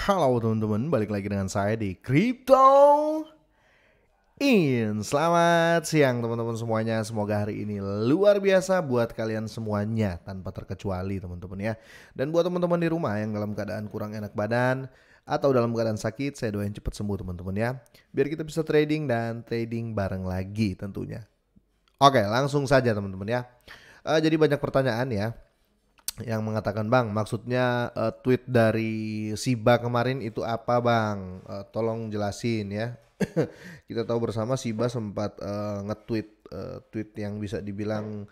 Halo teman-teman, balik lagi dengan saya di Crypto In. Selamat siang teman-teman semuanya. Semoga hari ini luar biasa buat kalian semuanya tanpa terkecuali teman-teman ya. Dan buat teman-teman di rumah yang dalam keadaan kurang enak badan atau dalam keadaan sakit, saya doain cepat sembuh teman-teman ya. Biar kita bisa trading dan trading bareng lagi tentunya. Oke, langsung saja teman-teman ya. Uh, jadi banyak pertanyaan ya yang mengatakan bang maksudnya uh, tweet dari Siba kemarin itu apa bang uh, tolong jelasin ya kita tahu bersama Siba sempat uh, nge-tweet uh, tweet yang bisa dibilang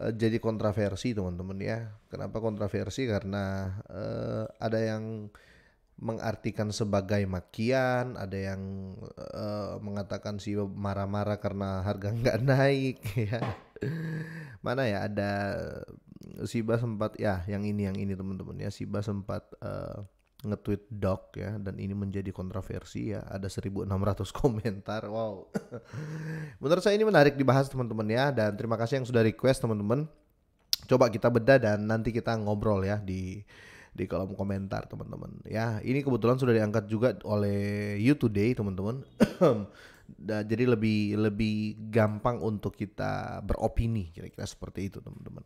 uh, jadi kontroversi teman-teman ya kenapa kontroversi karena uh, ada yang mengartikan sebagai makian, ada yang uh, mengatakan Siba marah-marah karena harga nggak naik ya. Mana ya ada Siba sempat ya yang ini yang ini teman-teman ya Siba sempat uh, nge-tweet Doc ya dan ini menjadi kontroversi ya ada 1600 komentar wow menurut saya ini menarik dibahas teman-teman ya dan terima kasih yang sudah request teman-teman coba kita beda dan nanti kita ngobrol ya di di kolom komentar teman-teman ya ini kebetulan sudah diangkat juga oleh you today teman-teman nah, jadi lebih lebih gampang untuk kita beropini kira-kira seperti itu teman-teman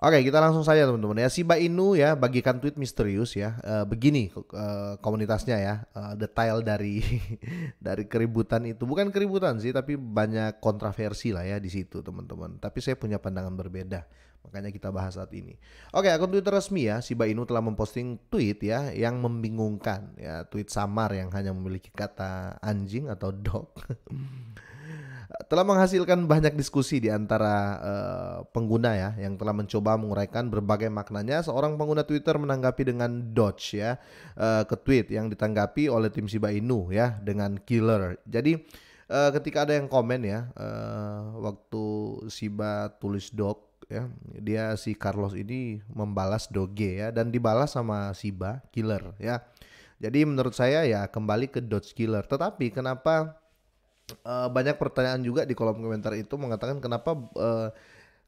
Oke, kita langsung saja teman-teman ya. Si Inu ya bagikan tweet misterius ya. E, begini e, komunitasnya ya. E, detail dari dari keributan itu bukan keributan sih, tapi banyak kontroversi lah ya di situ teman-teman. Tapi saya punya pandangan berbeda. Makanya kita bahas saat ini. Oke, akun Twitter resmi ya Si Inu telah memposting tweet ya yang membingungkan ya, tweet samar yang hanya memiliki kata anjing atau dog. telah menghasilkan banyak diskusi di antara uh, pengguna ya yang telah mencoba menguraikan berbagai maknanya. Seorang pengguna Twitter menanggapi dengan dodge ya uh, ke tweet yang ditanggapi oleh tim Shiba Inu ya dengan killer. Jadi uh, ketika ada yang komen ya uh, waktu Shiba tulis dog ya dia si Carlos ini membalas doge ya dan dibalas sama Shiba killer ya. Jadi menurut saya ya kembali ke dodge killer. Tetapi kenapa uh, banyak pertanyaan juga di kolom komentar itu mengatakan kenapa uh,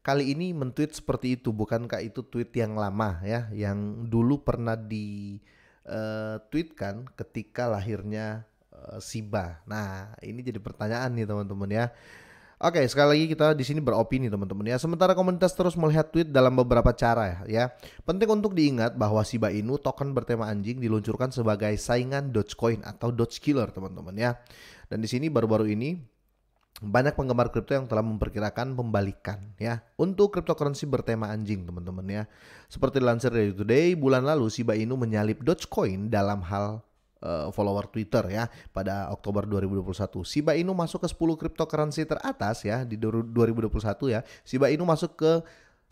kali ini mentweet seperti itu bukankah itu tweet yang lama ya yang dulu pernah di uh, tweetkan ketika lahirnya uh, Siba. Nah, ini jadi pertanyaan nih teman-teman ya. Oke, okay, sekali lagi kita di sini beropini teman-teman ya. Sementara komunitas terus melihat tweet dalam beberapa cara ya. Penting untuk diingat bahwa Shiba Inu token bertema anjing diluncurkan sebagai saingan Dogecoin atau Doge Killer teman-teman ya. Dan di sini baru-baru ini banyak penggemar kripto yang telah memperkirakan pembalikan ya untuk cryptocurrency bertema anjing teman-teman ya. Seperti dilansir dari Today, bulan lalu Shiba Inu menyalip Dogecoin dalam hal uh, follower Twitter ya pada Oktober 2021. Shiba Inu masuk ke 10 cryptocurrency teratas ya di 2021 ya. Shiba Inu masuk ke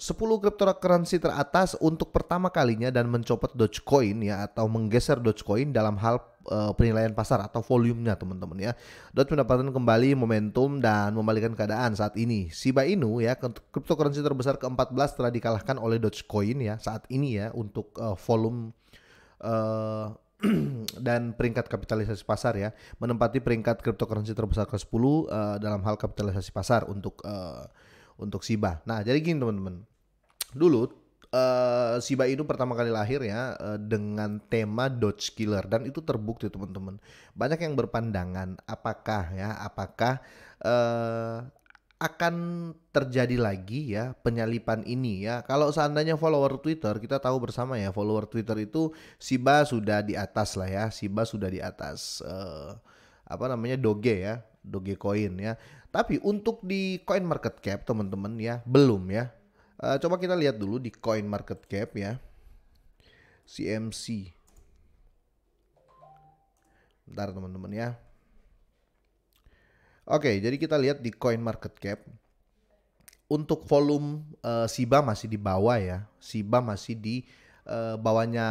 10 cryptocurrency teratas untuk pertama kalinya dan mencopot Dogecoin ya atau menggeser Dogecoin dalam hal eh, penilaian pasar atau volumenya teman-teman ya. Doge mendapatkan kembali momentum dan membalikan keadaan saat ini. Shiba Inu ya cryptocurrency terbesar ke-14 telah dikalahkan oleh Dogecoin ya saat ini ya untuk uh, volume uh, dan peringkat kapitalisasi pasar ya menempati peringkat cryptocurrency terbesar ke-10 uh, eh, dalam hal kapitalisasi pasar untuk uh, untuk Shiba. Nah, jadi gini teman-teman. Dulu uh, Shiba Inu pertama kali lahir ya uh, dengan tema Dodge Killer dan itu terbukti teman-teman. Banyak yang berpandangan apakah ya apakah akan terjadi lagi ya penyalipan ini ya. Kalau seandainya follower Twitter, kita tahu bersama ya follower Twitter itu Siba sudah di atas lah ya. Siba sudah di atas uh, apa namanya Doge ya, Doge Coin ya. Tapi untuk di Coin Market Cap teman-teman ya belum ya. Uh, coba kita lihat dulu di Coin Market Cap ya. CMC. ntar teman-teman ya. Oke, jadi kita lihat di Coin Market Cap untuk volume uh, eh, Siba masih di bawah ya. Siba masih di uh, bawahnya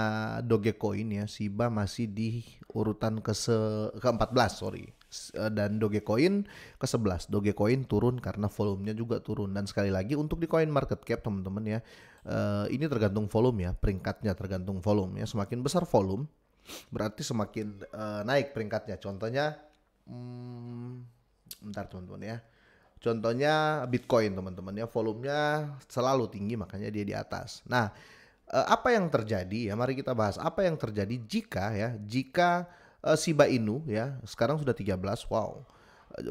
Dogecoin ya. Siba masih di urutan eh, ke se ke-14, sorry. dan Dogecoin ke-11. Dogecoin turun karena volumenya juga turun dan sekali lagi untuk di Coin Market Cap teman-teman ya. Uh, ini tergantung volume ya, peringkatnya tergantung volume ya. Semakin besar volume berarti semakin uh, naik peringkatnya. Contohnya hmm, bentar teman-teman ya. Contohnya Bitcoin teman-teman ya, volumenya selalu tinggi makanya dia di atas. Nah, eh, apa yang terjadi ya? Mari kita bahas apa yang terjadi jika ya, jika uh, Shiba Inu ya, sekarang sudah 13. Wow.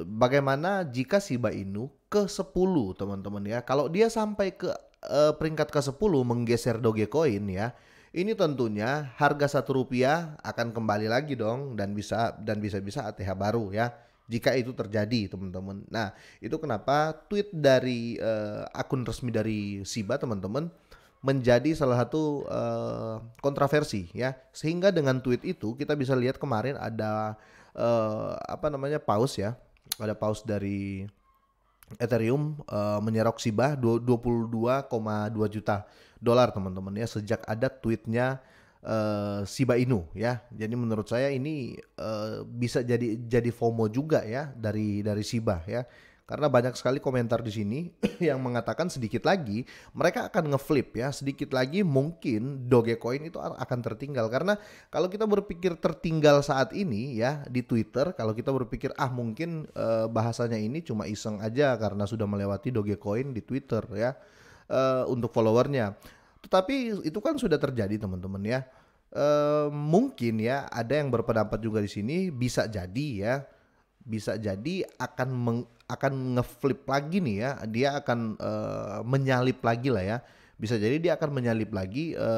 Bagaimana jika Shiba Inu ke 10 teman-teman ya? Kalau dia sampai ke uh, peringkat ke 10 menggeser Dogecoin ya, ini tentunya harga satu rupiah akan kembali lagi dong dan bisa dan bisa-bisa ATH baru ya jika itu terjadi teman-teman. Nah itu kenapa tweet dari uh, akun resmi dari Siba teman-teman menjadi salah satu uh, kontroversi ya sehingga dengan tweet itu kita bisa lihat kemarin ada uh, apa namanya paus ya ada paus dari Ethereum uh, menyerok Siba 22,2 juta dolar teman-teman ya sejak ada tweetnya uh, Shiba Inu ya. Jadi menurut saya ini uh, bisa jadi jadi FOMO juga ya dari dari Shiba ya. Karena banyak sekali komentar di sini yang mengatakan sedikit lagi mereka akan ngeflip ya, sedikit lagi mungkin Dogecoin itu akan tertinggal karena kalau kita berpikir tertinggal saat ini ya di Twitter, kalau kita berpikir ah mungkin e, bahasanya ini cuma iseng aja karena sudah melewati Dogecoin di Twitter ya e, untuk followernya tetapi itu kan sudah terjadi teman-teman ya. E, mungkin ya ada yang berpendapat juga di sini bisa jadi ya bisa jadi akan meng, akan ngeflip lagi nih ya dia akan e, menyalip lagi lah ya bisa jadi dia akan menyalip lagi e,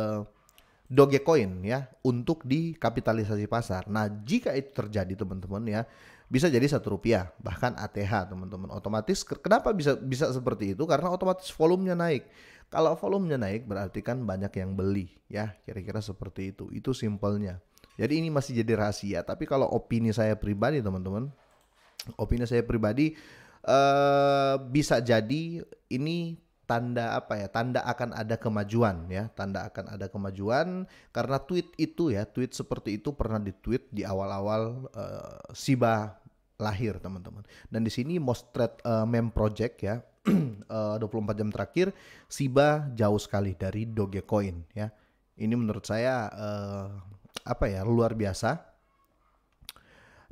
Dogecoin ya untuk dikapitalisasi pasar. Nah jika itu terjadi teman-teman ya bisa jadi satu rupiah bahkan ATH teman-teman otomatis kenapa bisa bisa seperti itu karena otomatis volumenya naik kalau volumenya naik berarti kan banyak yang beli ya, kira-kira seperti itu. Itu simpelnya. Jadi ini masih jadi rahasia, tapi kalau opini saya pribadi teman-teman, opini saya pribadi eh bisa jadi ini tanda apa ya tanda akan ada kemajuan ya tanda akan ada kemajuan karena tweet itu ya tweet seperti itu pernah ditweet di awal-awal uh, Siba lahir teman-teman dan di sini Mostret uh, Mem Project ya 24 eh, jam terakhir Siba jauh sekali dari Dogecoin ya. Ini menurut saya uh, apa ya luar biasa.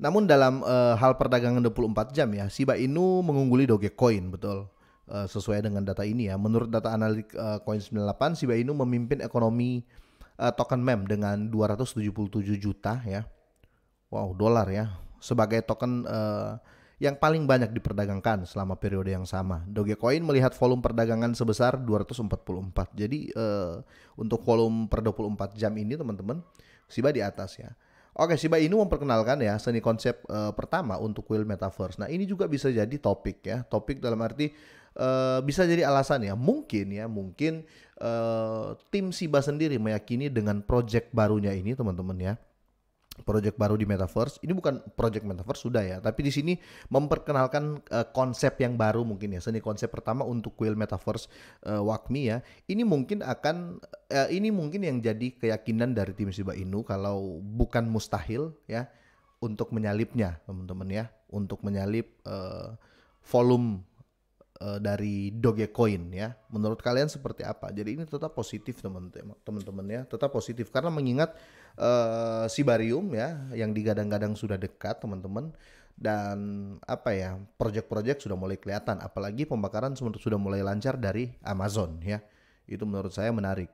Namun dalam uh, hal perdagangan 24 jam ya Siba Inu mengungguli Dogecoin betul. Uh, sesuai dengan data ini ya. Menurut data analitik uh, Coin98, Siba Inu memimpin ekonomi uh, token mem dengan 277 juta ya. Wow, dolar ya. Sebagai token uh, yang paling banyak diperdagangkan selama periode yang sama. Dogecoin melihat volume perdagangan sebesar 244. Jadi uh, untuk volume per 24 jam ini teman-teman, Shiba di atas ya. Oke, Shiba ini memperkenalkan ya seni konsep uh, pertama untuk Will Metaverse. Nah, ini juga bisa jadi topik ya. Topik dalam arti uh, bisa jadi alasan ya. Mungkin ya, mungkin uh, tim Shiba sendiri meyakini dengan project barunya ini teman-teman ya project baru di metaverse. Ini bukan project metaverse sudah ya, tapi di sini memperkenalkan uh, konsep yang baru mungkin ya. Seni konsep pertama untuk kuil metaverse uh, Wakmi ya. Ini mungkin akan uh, ini mungkin yang jadi keyakinan dari tim Shiba Inu kalau bukan mustahil ya untuk menyalipnya, teman-teman ya, untuk menyalip uh, volume Eh, dari Dogecoin ya. Menurut kalian seperti apa? Jadi ini tetap positif teman-teman ya, tetap positif karena mengingat uh, Sibarium ya yang digadang-gadang sudah dekat teman-teman dan apa ya proyek-proyek sudah mulai kelihatan apalagi pembakaran sudah mulai lancar dari Amazon ya itu menurut saya menarik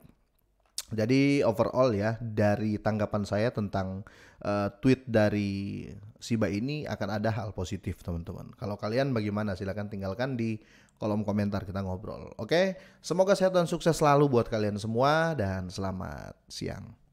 jadi overall ya dari tanggapan saya tentang uh, tweet dari Siba ini akan ada hal positif teman-teman. Kalau kalian bagaimana silahkan tinggalkan di kolom komentar kita ngobrol. Oke, semoga sehat dan sukses selalu buat kalian semua dan selamat siang.